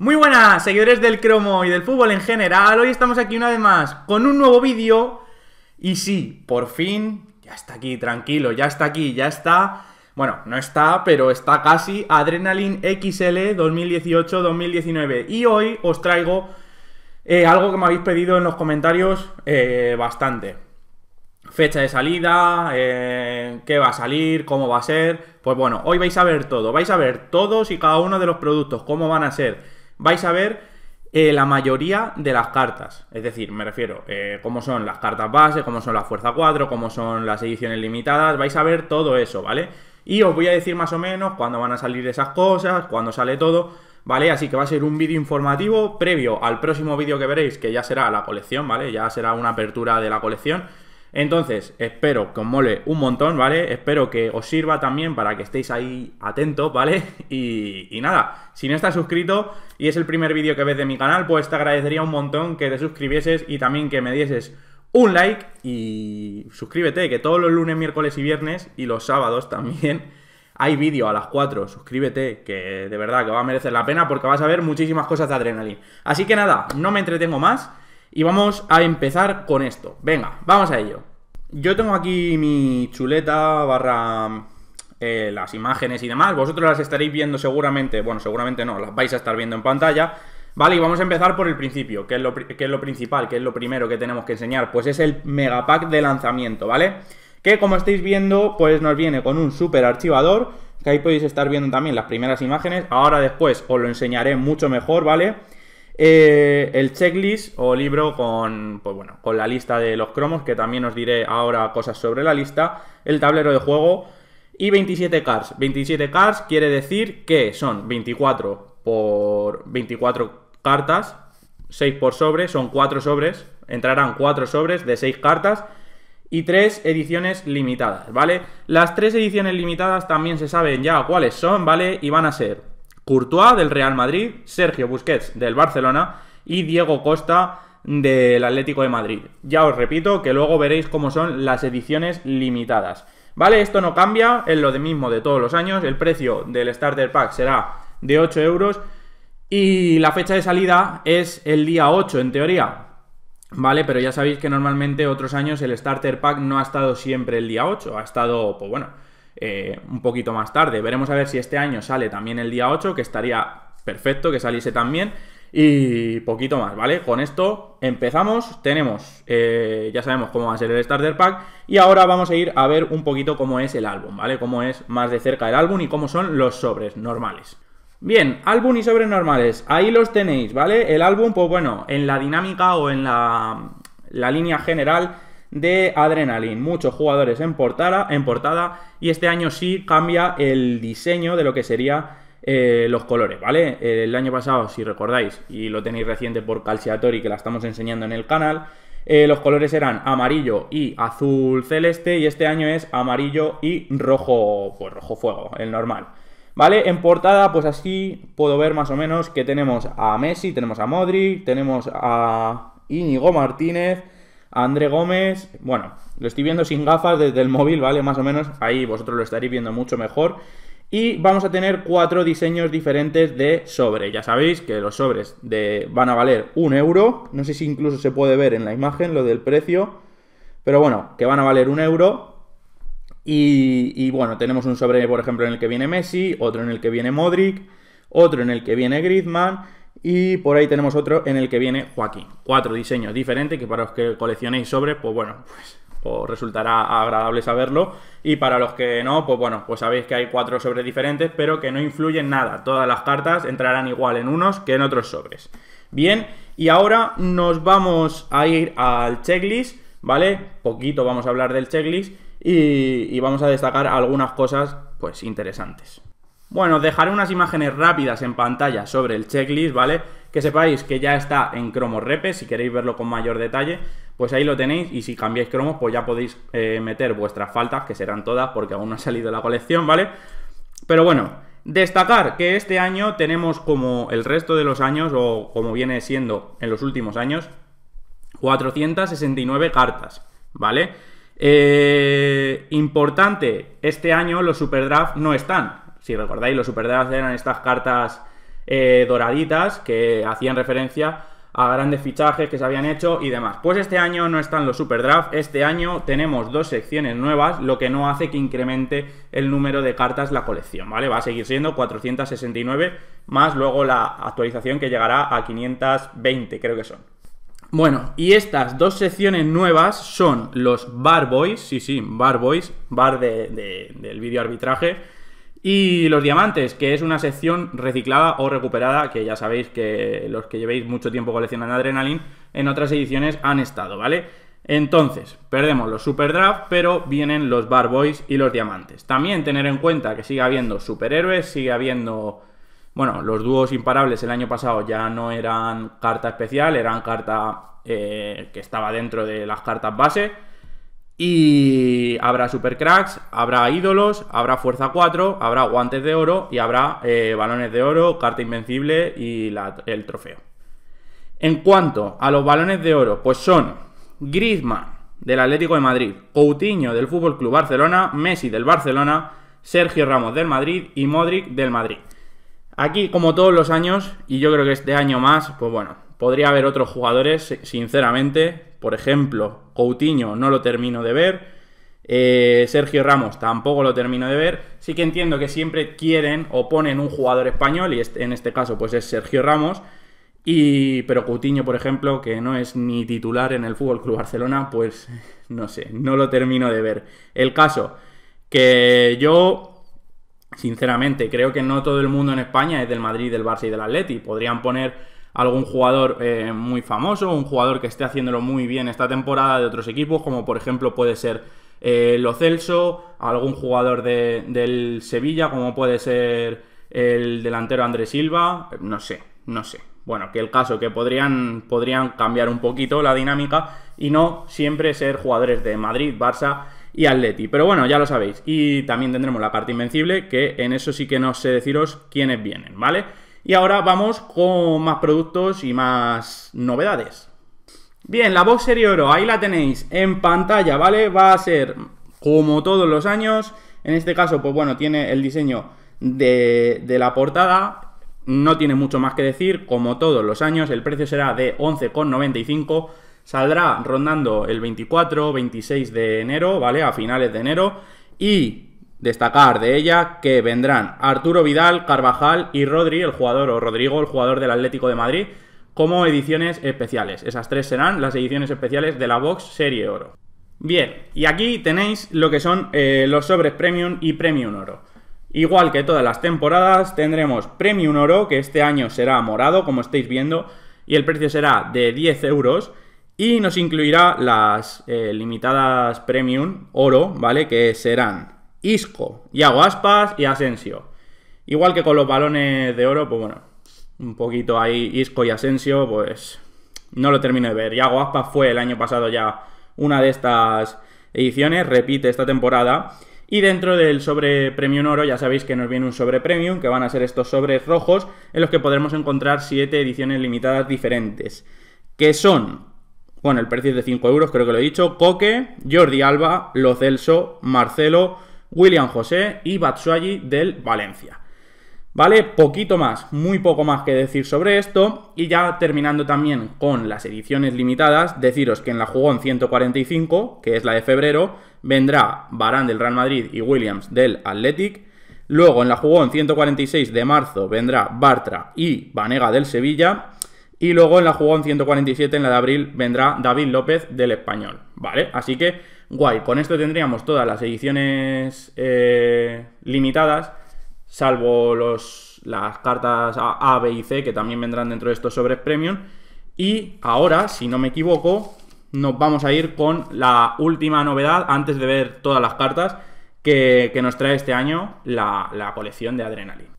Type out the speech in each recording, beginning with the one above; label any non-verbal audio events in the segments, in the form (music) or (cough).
Muy buenas, seguidores del cromo y del fútbol en general. Hoy estamos aquí una vez más con un nuevo vídeo. Y sí, por fin, ya está aquí, tranquilo, ya está aquí, ya está. Bueno, no está, pero está casi Adrenaline XL 2018-2019. Y hoy os traigo eh, algo que me habéis pedido en los comentarios eh, bastante. Fecha de salida, eh, qué va a salir, cómo va a ser. Pues bueno, hoy vais a ver todo, vais a ver todos y cada uno de los productos, cómo van a ser vais a ver eh, la mayoría de las cartas. Es decir, me refiero, eh, cómo son las cartas base, cómo son las fuerza 4, cómo son las ediciones limitadas, vais a ver todo eso, ¿vale? Y os voy a decir más o menos cuándo van a salir esas cosas, cuándo sale todo, ¿vale? Así que va a ser un vídeo informativo previo al próximo vídeo que veréis, que ya será la colección, ¿vale? Ya será una apertura de la colección. Entonces, espero que os mole un montón, ¿vale? Espero que os sirva también para que estéis ahí atentos, ¿vale? (laughs) Y, nada, si no estás suscrito y es el primer vídeo que ves de mi canal, pues te agradecería un montón que te suscribieses y también que me dieses un like y suscríbete, que todos los lunes, miércoles y viernes y los sábados también (laughs) hay vídeo a las 4, suscríbete, que de verdad que va a merecer la pena porque vas a ver muchísimas cosas de adrenalina. Así que nada, no me entretengo más. Y vamos a empezar con esto. Venga, vamos a ello. Yo tengo aquí mi chuleta barra eh, las imágenes y demás. Vosotros las estaréis viendo seguramente, bueno, seguramente no, las vais a estar viendo en pantalla. Vale, y vamos a empezar por el principio, que es lo, que es lo principal, que es lo primero que tenemos que enseñar. Pues es el megapack de lanzamiento, ¿vale? Que como estáis viendo, pues nos viene con un super archivador, que ahí podéis estar viendo también las primeras imágenes. Ahora después os lo enseñaré mucho mejor, ¿vale? vale eh, el checklist o libro con, pues bueno, con la lista de los cromos, que también os diré ahora cosas sobre la lista. El tablero de juego y 27 cards. 27 cards quiere decir que son 24 por 24 cartas, 6 por sobre, son 4 sobres, entrarán 4 sobres de 6 cartas y 3 ediciones limitadas, ¿vale? Las 3 ediciones limitadas también se saben ya cuáles son, ¿vale? Y van a ser Courtois del Real Madrid, Sergio Busquets del Barcelona y Diego Costa del Atlético de Madrid. Ya os repito que luego veréis cómo son las ediciones limitadas. ¿Vale? Esto no cambia, es lo de mismo de todos los años. El precio del Starter Pack será de 8 euros y la fecha de salida es el día 8 en teoría. Vale, pero ya sabéis que normalmente otros años el Starter Pack no ha estado siempre el día 8, ha estado, pues bueno, eh, un poquito más tarde. Veremos a ver si este año sale también el día 8, que estaría perfecto que saliese también. Y poquito más, ¿vale? Con esto empezamos, tenemos, eh, ya sabemos cómo va a ser el Starter Pack y ahora vamos a ir a ver un poquito cómo es el álbum, ¿vale? Cómo es más de cerca el álbum y cómo son los sobres normales. Bien, álbum y sobres normales, ahí los tenéis, ¿vale? El álbum, pues bueno, en la dinámica o en la, la línea general de Adrenaline. Muchos jugadores en portada, en portada y este año sí cambia el diseño de lo que serían eh, los colores, ¿vale? El año pasado, si recordáis, y lo tenéis reciente por Calciatori, que la estamos enseñando en el canal, eh, los colores eran amarillo y azul celeste, y este año es amarillo y rojo, pues rojo fuego, el normal. ¿Vale? En portada, pues así puedo ver más o menos que tenemos a Messi, tenemos a Modric, tenemos a Íñigo Martínez, André Gómez, bueno, lo estoy viendo sin gafas desde el móvil, ¿vale? Más o menos, ahí vosotros lo estaréis viendo mucho mejor. Y vamos a tener cuatro diseños diferentes de sobre. Ya sabéis que los sobres van a valer un euro. No sé si incluso se puede ver en la imagen lo del precio. Pero bueno, que van a valer un euro. Y, y bueno, tenemos un sobre, por ejemplo, en el que viene Messi, otro en el que viene Modric, otro en el que viene Griezmann y por ahí tenemos otro en el que viene Joaquín. Cuatro diseños diferentes que para los que coleccionéis sobres, pues bueno, pues os pues resultará agradable saberlo. Y para los que no, pues bueno, pues sabéis que hay cuatro sobres diferentes, pero que no influyen nada. Todas las cartas entrarán igual en unos que en otros sobres. Bien, y ahora nos vamos a ir al checklist, ¿vale? Poquito vamos a hablar del checklist y vamos a destacar algunas cosas, pues, interesantes. Bueno, dejaré unas imágenes rápidas en pantalla sobre el checklist, ¿vale? Que sepáis que ya está en cromo repes, si queréis verlo con mayor detalle, pues ahí lo tenéis y si cambiáis cromos, pues ya podéis eh, meter vuestras faltas, que serán todas porque aún no ha salido la colección, ¿vale? Pero bueno, destacar que este año tenemos como el resto de los años, o como viene siendo en los últimos años, 469 cartas, ¿vale? Eh, importante, este año los Superdraft no están. Si recordáis, los superdrafts eran estas cartas eh, doraditas que hacían referencia a grandes fichajes que se habían hecho y demás. Pues este año no están los Super este año tenemos dos secciones nuevas, lo que no hace que incremente el número de cartas la colección, ¿vale? Va a seguir siendo 469 más luego la actualización que llegará a 520, creo que son. Bueno, y estas dos secciones nuevas son los Bar Boys, sí, sí, Bar Boys, bar del vídeo arbitraje, y los diamantes, que es una sección reciclada o recuperada, que ya sabéis que los que llevéis mucho tiempo coleccionando Adrenaline, en otras ediciones han estado, ¿vale? Entonces, perdemos los Super Draft, pero vienen los Bar Boys y los diamantes. También tener en cuenta que sigue habiendo superhéroes, sigue habiendo... Bueno, los dúos imparables el año pasado ya no eran carta especial, eran carta eh, que estaba dentro de las cartas base. Y habrá supercracks, habrá ídolos, habrá fuerza 4, habrá guantes de oro y habrá eh, balones de oro, carta invencible y el trofeo. En cuanto a los balones de oro, pues son Griezmann del Atlético de Madrid, Coutinho del Fútbol Club Barcelona, Messi del Barcelona, Sergio Ramos del Madrid y Modric del Madrid. Aquí, como todos los años, y yo creo que este año más, pues bueno, podría haber otros jugadores, sinceramente, por ejemplo, Coutinho no lo termino de ver. Eh, Sergio Ramos tampoco lo termino de ver. Sí que entiendo que siempre quieren o ponen un jugador español, y en este caso pues es Sergio Ramos. pero Coutinho, por ejemplo, que no es ni titular en el Fútbol Club Barcelona, pues (laughs) no sé, no lo termino de ver. El caso que yo, sinceramente, creo que no todo el mundo en España es del Madrid, del Barça y del Atleti. Podrían poner algún jugador eh, muy famoso, un jugador que esté haciéndolo muy bien esta temporada de otros equipos, como por ejemplo puede ser eh, Lo Celso, algún jugador del Sevilla, como puede ser el delantero Andrés Silva, no sé, no sé. Bueno, que el caso que podrían, podrían cambiar un poquito la dinámica y no siempre ser jugadores de Madrid, Barça y Atleti. Pero bueno, ya lo sabéis. Y también tendremos la parte invencible, que en eso sí que no sé deciros quiénes vienen, ¿vale? Y ahora vamos con más productos y más novedades. Bien, la Box Serie Oro, ahí la tenéis en pantalla, ¿vale? Va a ser como todos los años. En este caso, pues bueno, tiene el diseño de, de la portada. No tiene mucho más que decir, como todos los años. El precio será de 11,95. Saldrá rondando el 24, 26 de enero, ¿vale? A finales de enero. Y Destacar de ella que vendrán Arturo Vidal, Carvajal y Rodri, el jugador, o Rodrigo, el jugador del Atlético de Madrid, como ediciones especiales. Esas tres serán las ediciones especiales de la Box Serie Oro. Bien, y aquí tenéis lo que son eh, los sobres Premium y Premium Oro. Igual que todas las temporadas, tendremos Premium Oro, que este año será morado, como estáis viendo, y el precio será de 10 euros. Y nos incluirá las eh, limitadas Premium Oro, ¿vale? Que serán Isco, Iago Aspas y Asensio. Igual que con los balones de oro, pues bueno, un poquito ahí Isco y Asensio, pues no lo termino de ver. Iago Aspas fue el año pasado ya una de estas ediciones, repite esta temporada. Y dentro del sobre Premium Oro ya sabéis que nos viene un sobre Premium, que van a ser estos sobres rojos, en los que podremos encontrar 7 ediciones limitadas diferentes. Que son, bueno, el precio es de 5 euros, creo que lo he dicho, Coque, Jordi Alba, Lo Celso, Marcelo, William José y Batshuayi del Valencia. ¿Vale? Poquito más, muy poco más que decir sobre esto. Y ya terminando también con las ediciones limitadas, deciros que en la jugón 145, que es la de febrero, vendrá Barán del Real Madrid y Williams del Athletic. Luego en la jugón 146 de marzo vendrá Bartra y Vanega del Sevilla. Y luego en la jugón 147, en la de abril, vendrá David López del Español. ¿Vale? Así que Guay, con esto tendríamos todas las ediciones eh, limitadas, salvo los, las cartas a, B y C, que también vendrán dentro de estos sobres premium. Y ahora, si no me equivoco, nos vamos a ir con la última novedad, antes de ver todas las cartas, que, nos trae este año la, la colección de Adrenaline.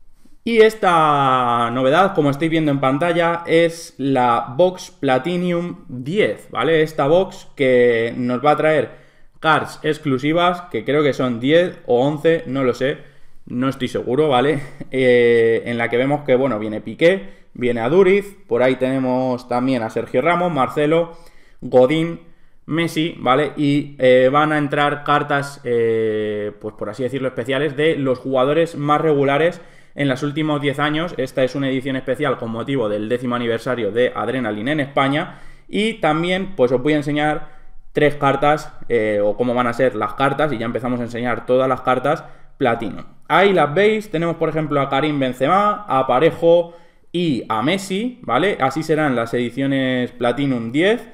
Y esta novedad, como estáis viendo en pantalla, es la Box Platinum 10, ¿vale? Esta box que nos va a traer cards exclusivas, que creo que son 10 o 11, no lo sé, no estoy seguro, ¿vale? (laughs) Eh, en la que vemos que, bueno, viene Piqué, viene Aduriz, por ahí tenemos también a Sergio Ramos, Marcelo, Godín, Messi, ¿vale? Y eh, van a entrar cartas, eh, pues por así decirlo, especiales de los jugadores más regulares en los últimos 10 años. Esta es una edición especial con motivo del décimo aniversario de Adrenaline en España. Y también, pues os voy a enseñar tres cartas eh, o cómo van a ser las cartas y ya empezamos a enseñar todas las cartas platino. Ahí las veis, tenemos por ejemplo a Karim Benzema, a Parejo y a Messi, ¿vale? Así serán las ediciones Platinum 10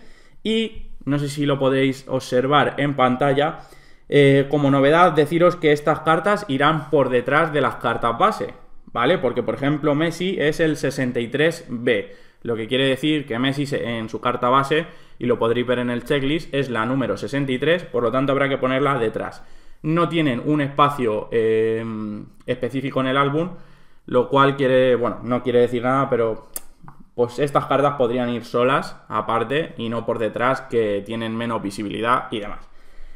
y no sé si lo podéis observar en pantalla. Eh, como novedad, deciros que estas cartas irán por detrás de las cartas base, ¿vale? Porque por ejemplo Messi es el 63B. Lo que quiere decir que Messi en su carta base, y lo podréis ver en el checklist, es la número 63, por lo tanto habrá que ponerla detrás. No tienen un espacio em, específico en el álbum, lo cual quiere, bueno, no quiere decir nada, pero pues estas cartas podrían ir solas, aparte, y no por detrás, que tienen menos visibilidad y demás.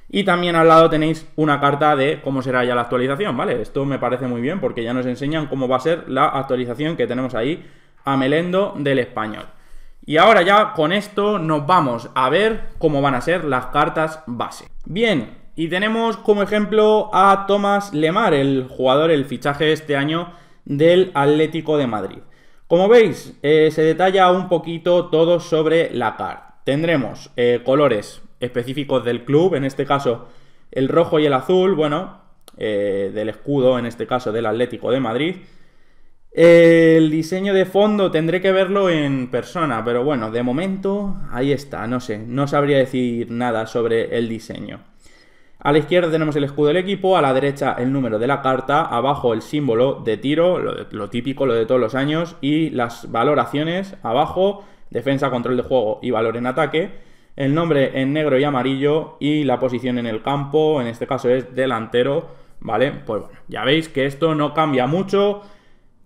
Y también al lado tenéis una carta de cómo será ya la actualización, ¿vale? Esto me parece muy bien porque ya nos enseñan cómo va a ser la actualización que tenemos ahí a Melendo del español. Y ahora ya con esto nos vamos a ver cómo van a ser las cartas base. Bien, y tenemos como ejemplo a Tomás Lemar, el jugador, el fichaje este año del Atlético de Madrid. Como veis, eh, se detalla un poquito todo sobre la carta. Tendremos eh, colores específicos del club, en este caso el rojo y el azul, bueno, eh, del escudo, en este caso del Atlético de Madrid. El diseño de fondo tendré que verlo en persona, pero bueno, de momento ahí está, no sé, no sabría decir nada sobre el diseño. A la izquierda tenemos el escudo del equipo, a la derecha el número de la carta, abajo el símbolo de tiro, lo, típico, lo de todos los años, y las valoraciones, abajo defensa, control de juego y valor en ataque, el nombre en negro y amarillo y la posición en el campo, en este caso es delantero, ¿vale? Pues bueno, ya veis que esto no cambia mucho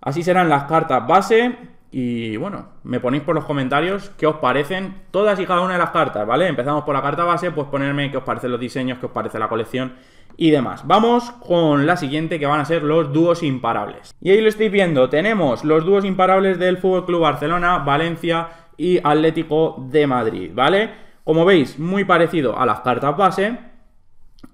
Así serán las cartas base y bueno, me ponéis por los comentarios qué os parecen todas y cada una de las cartas, ¿vale? Empezamos por la carta base, pues ponerme qué os parecen los diseños, qué os parece la colección y demás. Vamos con la siguiente que van a ser los dúos imparables. Y ahí lo estoy viendo, tenemos los dúos imparables del Fútbol Club Barcelona, Valencia y Atlético de Madrid, ¿vale? Como veis, muy parecido a las cartas base,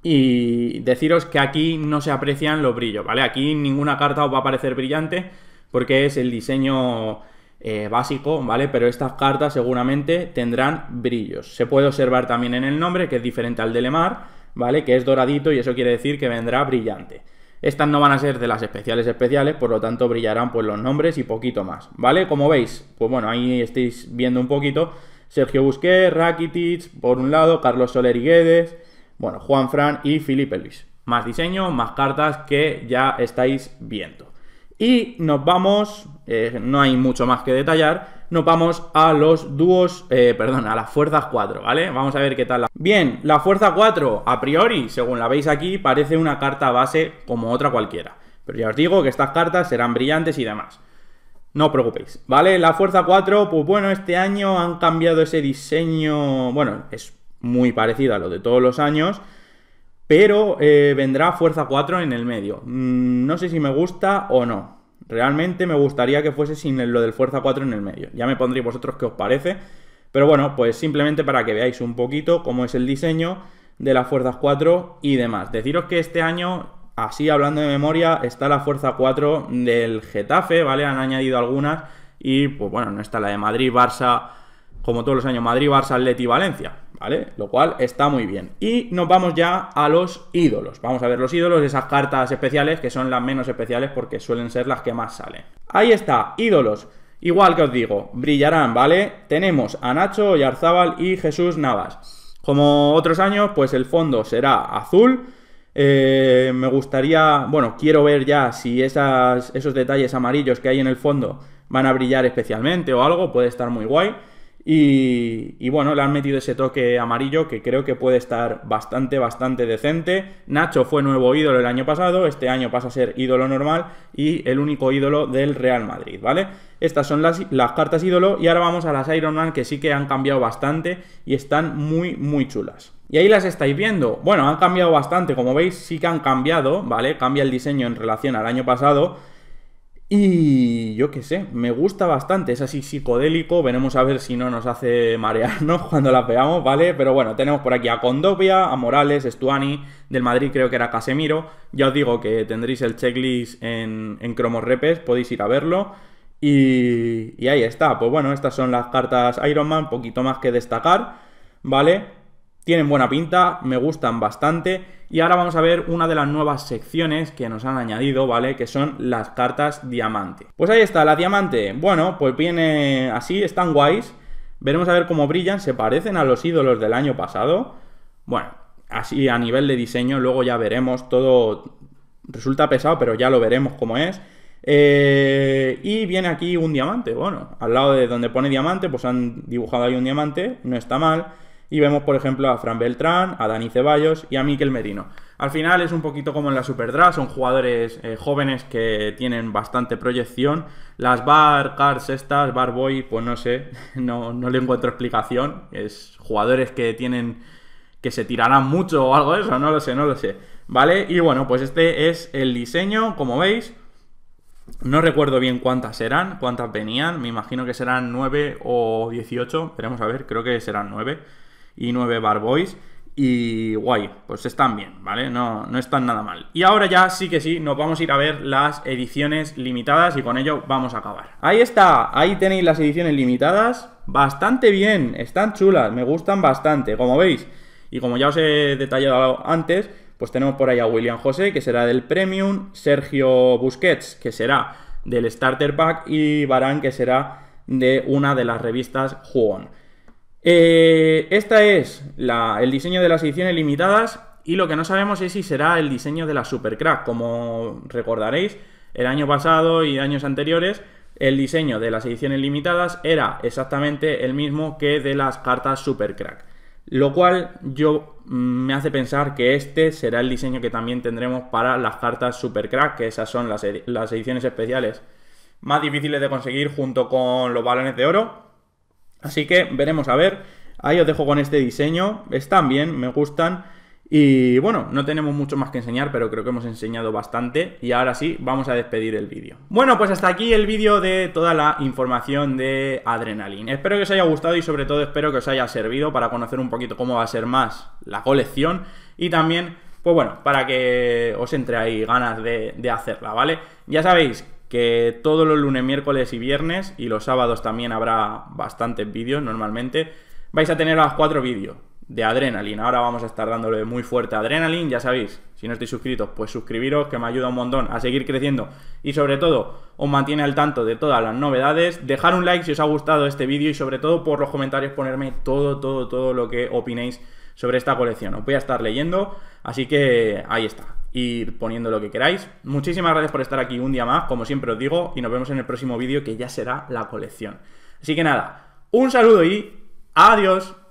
y deciros que aquí no se aprecian los brillos, ¿vale? Aquí ninguna carta os va a parecer brillante porque es el diseño eh, básico, ¿vale? Pero estas cartas seguramente tendrán brillos. Se puede observar también en el nombre, que es diferente al de Lemar, ¿vale? Que es doradito y eso quiere decir que vendrá brillante. Estas no van a ser de las especiales especiales, por lo tanto brillarán pues los nombres y poquito más, ¿vale? Como veis, pues bueno, ahí estáis viendo un poquito Sergio Busquets, Rakitic, por un lado, Carlos Soler y Guedes, bueno, Juan Fran y Felipe Luis. Más diseño, más cartas que ya estáis viendo. Y nos vamos, eh, no hay mucho más que detallar, nos vamos a los dúos, eh, perdón, a las fuerzas 4, ¿vale? Vamos a ver qué tal la... Bien, la fuerza 4, a priori, según la veis aquí, parece una carta base como otra cualquiera. Pero ya os digo que estas cartas serán brillantes y demás. No os preocupéis, ¿vale? La Fuerza 4, pues bueno, este año han cambiado ese diseño... Bueno, es muy parecida a lo de todos los años, pero eh, vendrá Fuerza 4 en el medio. Mm, no sé si me gusta o no. Realmente me gustaría que fuese sin lo del Fuerza 4 en el medio. Ya me pondréis vosotros qué os parece. Pero bueno, pues simplemente para que veáis un poquito cómo es el diseño de las Fuerzas 4 y demás. Deciros que este año, así hablando de memoria, está la Fuerza 4 del Getafe, ¿vale? Han añadido algunas y pues bueno, no está la de Madrid, Barça, como todos los años, Madrid, Barça, Atleti y Valencia, ¿vale? Lo cual está muy bien. Y nos vamos ya a los ídolos. Vamos a ver los ídolos, esas cartas especiales que son las menos especiales porque suelen ser las que más salen. Ahí está, ídolos. Igual que os digo, brillarán, ¿vale? Tenemos a Nacho Yarzábal y Jesús Navas. Como otros años, pues el fondo será azul. Eh, me gustaría, bueno, quiero ver ya si esas, esos detalles amarillos que hay en el fondo van a brillar especialmente o algo, puede estar muy guay. Y, bueno, le han metido ese toque amarillo que creo que puede estar bastante, bastante decente. Nacho fue nuevo ídolo el año pasado, este año pasa a ser ídolo normal y el único ídolo del Real Madrid, ¿vale? Estas son las, las cartas ídolo y ahora vamos a las Iron Man que sí que han cambiado bastante y están muy, muy chulas. Y ahí las estáis viendo. Bueno, han cambiado bastante, como veis sí que han cambiado, ¿vale? Cambia el diseño en relación al año pasado y yo qué sé, me gusta bastante, es así psicodélico, veremos a ver si no nos hace marearnos (laughs) cuando la veamos, ¿vale? Pero bueno, tenemos por aquí a Condopia, a Morales, Stuani, del Madrid creo que era Casemiro, ya os digo que tendréis el checklist en, en Cromos Repes, podéis ir a verlo. Y, y ahí está, pues bueno, estas son las cartas Iron Man, poquito más que destacar, ¿vale? Tienen buena pinta, me gustan bastante y ahora vamos a ver una de las nuevas secciones que nos han añadido, ¿vale? Que son las cartas diamante. Pues ahí está, la diamante. Bueno, pues viene así, están guays. Veremos a ver cómo brillan, se parecen a los ídolos del año pasado. Bueno, así a nivel de diseño, luego ya veremos todo... Resulta pesado, pero ya lo veremos cómo es. Eh, y viene aquí un diamante, bueno, al lado de donde pone diamante, pues han dibujado ahí un diamante, no está mal. Y vemos, por ejemplo, a Fran Beltrán, a Dani Ceballos y a Miquel Merino. Al final es un poquito como en la Superdraft, son jugadores eh, jóvenes que tienen bastante proyección. Las Bar, Cars estas, barboy, pues no sé, (laughs) no, le encuentro explicación. Es jugadores que tienen que se tirarán mucho o algo de eso, no lo sé, no lo sé. ¿Vale? Y bueno, pues este es el diseño, como veis. No recuerdo bien cuántas eran, cuántas venían. Me imagino que serán 9 o 18. Veremos a ver, creo que serán 9 y 9 Barboys. Y guay, pues están bien, ¿vale? No, no están nada mal. Y ahora ya sí que sí, nos vamos a ir a ver las ediciones limitadas y con ello vamos a acabar. Ahí está, ahí tenéis las ediciones limitadas. Bastante bien, están chulas, me gustan bastante, como veis. Y como ya os he detallado antes, pues tenemos por ahí a William José, que será del Premium, Sergio Busquets, que será del Starter Pack, y Barán, que será de una de las revistas juan eh, esta es el diseño de las ediciones limitadas y lo que no sabemos es si será el diseño de la Supercrack. Como recordaréis, el año pasado y años anteriores, el diseño de las ediciones limitadas era exactamente el mismo que de las cartas Supercrack. Lo cual yo mm, me hace pensar que este será el diseño que también tendremos para las cartas Supercrack, que esas son las ediciones especiales más difíciles de conseguir junto con los balones de oro. Así que veremos a ver. Ahí os dejo con este diseño. Están bien, me gustan. Y bueno, no tenemos mucho más que enseñar, pero creo que hemos enseñado bastante. Y ahora sí, vamos a despedir el vídeo. Bueno, pues hasta aquí el vídeo de toda la información de Adrenaline. Espero que os haya gustado y sobre todo espero que os haya servido para conocer un poquito cómo va a ser más la colección. Y también, pues bueno, para que os entre ahí ganas de, de hacerla, ¿vale? Ya sabéis que todos los lunes, miércoles y viernes, y los sábados también habrá bastantes vídeos normalmente, vais a tener a los cuatro vídeos de Adrenaline. Ahora vamos a estar dándole muy fuerte a Adrenaline, ya sabéis, si no estáis suscritos, pues suscribiros, que me ayuda un montón a seguir creciendo y sobre todo os mantiene al tanto de todas las novedades. Dejar un like si os ha gustado este vídeo y sobre todo por los comentarios ponerme todo, todo, todo lo que opinéis sobre esta colección. Os voy a estar leyendo, así que ahí está. Ir poniendo lo que queráis. Muchísimas gracias por estar aquí un día más, como siempre os digo, y nos vemos en el próximo vídeo que ya será la colección. Así que nada, un saludo y adiós.